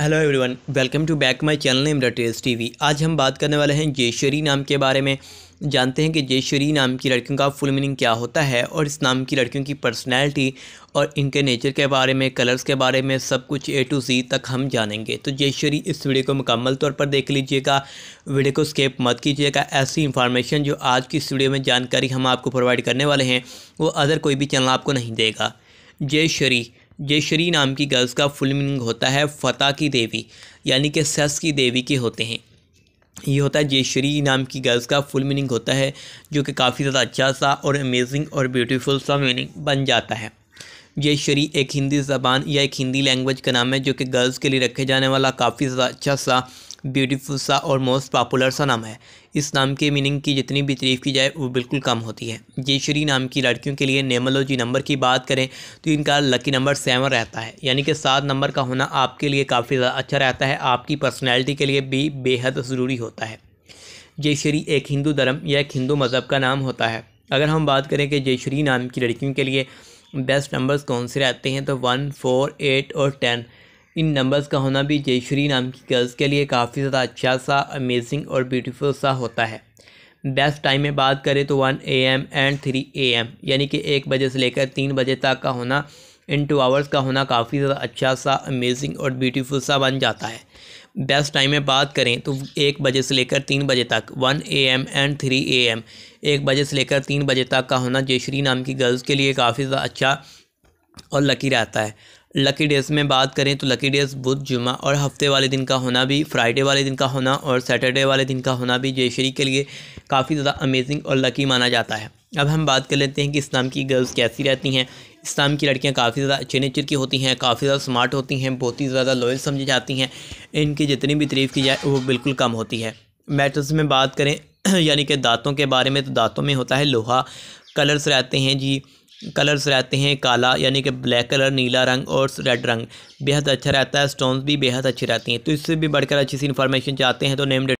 hello everyone welcome to back my channel name details TV आज हम बात करने वाले हैं जेश्वरी नाम के बारे में जानते हैं कि जेश्वरी नाम की लड़कियों का फुल मीनिंग क्या होता है और इस नाम की लड़कियों की पर्सनैलिटी और इनके नेचर के बारे में कलर्स के बारे में सब कुछ ए टू जी तक हम जानेंगे तो जेश्वरी इस वीडियो को मुकम्मल तौर पर देख लीजिएगा वीडियो को स्केप मत कीजिएगा ऐसी इन्फॉर्मेशन जो आज की इस वीडियो में जानकारी हम आपको प्रोवाइड करने वाले हैं वो अदर कोई भी चैनल आपको नहीं देगा जेश्वरी जयश्री नाम की गर्ल्स का फुल मीनिंग होता है फतेह की देवी यानी कि सस की देवी के होते हैं ये होता है जयश्री नाम की गर्ल्स का फुल मीनिंग होता है जो कि काफ़ी ज़्यादा अच्छा सा और अमेजिंग और ब्यूटीफुल सा मीनिंग बन जाता है जेश्वरी एक हिंदी ज़बान या एक हिंदी लैंग्वेज का नाम है जो कि गर्ल्स के लिए रखे जाने वाला काफ़ी ज़्यादा अच्छा सा ब्यूटीफुल सा और मोस्ट पॉपुलर सा नाम है इस नाम के मीनिंग की जितनी भी तरीफ़ की जाए वो बिल्कुल कम होती है जेशरी नाम की लड़कियों के लिए नेमोलॉजी नंबर की बात करें तो इनका लकी नंबर सेवन रहता है यानी कि सात नंबर का होना आपके लिए काफ़ी ज़्यादा अच्छा रहता है आपकी पर्सनैलिटी के लिए भी बेहद ज़रूरी होता है जेशरी एक हिंदू धर्म या एक हिंदू मज़हब का नाम होता है अगर हम बात करें कि जेशरी नाम की लड़कियों के लिए बेस्ट नंबर्स कौन से रहते हैं तो वन फोर एट और टेन इन नंबर्स का होना भी जयश्री नाम की गर्ल्स के लिए काफ़ी ज़्यादा अच्छा सा अमेजिंग और ब्यूटीफुल सा होता है बेस्ट टाइम में बात करें तो one A M and three A M यानी कि एक बजे से लेकर तीन बजे तक का होना इन टू आवर्स का होना काफ़ी ज़्यादा अच्छा सा अमेजिंग और ब्यूटीफुल सा बन जाता है बेस्ट टाइम में बात करें तो एक बजे से लेकर तीन बजे तक one A M and three A M एक बजे से लेकर तीन बजे तक का होना जयश्री नाम की गर्ल्स के लिए काफ़ी ज़्यादा अच्छा और लकी रहता है लकी डेज़ में बात करें तो लकी डेज़ बुध जुमा और हफ्ते वाले दिन का होना भी फ्राइडे वाले दिन का होना और सैटरडे वाले दिन का होना भी जयश्री के लिए काफ़ी ज़्यादा अमेजिंग और लकी माना जाता है अब हम बात कर लेते हैं कि इस्लाम की गर्ल्स कैसी रहती हैं इस्लाम की लड़कियां काफ़ी ज़्यादा अच्छे नेचर की होती हैं काफ़ी ज़्यादा स्मार्ट होती हैं बहुत ही ज़्यादा लॉयल समझी जाती हैं इनकी जितनी भी तारीफ़ की जाए वो बिल्कुल कम होती है मैटर्स में बात करें यानी कि दांतों के बारे में तो दांतों में होता है लोहा कलर्स रहते हैं जी कलर्स रहते हैं काला यानी कि ब्लैक कलर नीला रंग और रेड रंग बेहद अच्छा रहता है स्टोन्स भी बेहद अच्छी रहती हैं तो इससे भी बढ़कर अच्छी सी इन्फॉर्मेशन चाहते हैं तो नेम